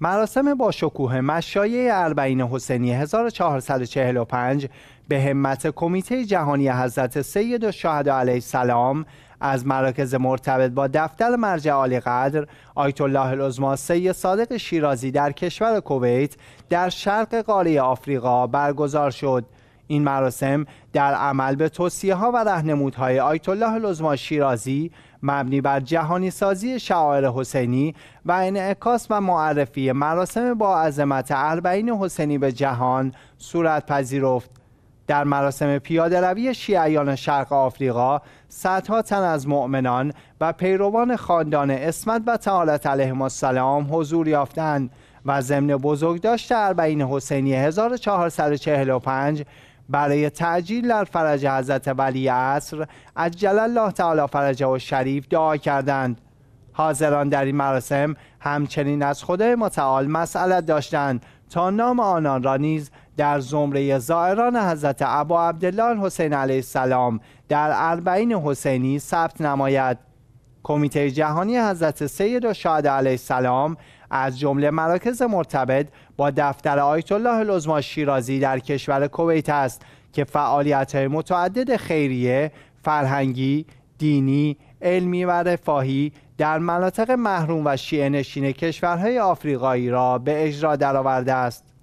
مراسم با شکوه مشایع اربعین حسینی 1445 به همت کمیته جهانی حضرت سید و شهد علیه السلام از مراکز مرتبط با دفتر مرجع عالی قدر آیت الله العظما سید صادق شیرازی در کشور کویت در شرق قاره آفریقا برگزار شد این مراسم در عمل به توصیه ها و رهنمودهای آیت الله لزما شیرازی مبنی بر جهانی سازی شعائر حسینی و انعکاس و معرفی مراسم با عظمت اربعین حسینی به جهان صورت پذیرفت در مراسم پیاده روی شیعیان شرق آفریقا صدها تن از مؤمنان و پیروان خاندان اسمت و تعالت ما السلام حضور یافتند و ضمن بزرگداشت اربعین حسینی 1445 برای تعجیل در فرج حضرت ولی عصر از الله تعالی فرجه و شریف دعا کردند حاضران در این مراسم همچنین از خدای متعال مسئلت داشتند تا نام آنان را نیز در زمره زائران حضرت ابا عبدالله حسین علیه السلام در اربعین حسینی ثبت نماید کمیته جهانی حضرت سید شاد علیه السلام از جمله مراکز مرتبط با دفتر آیت الله لزما شیرازی در کشور کویت است که فعالیت های متعدد خیریه، فرهنگی، دینی، علمی و رفاهی در مناطق محروم و شیعه نشین کشورهای آفریقایی را به اجرا درآورده است.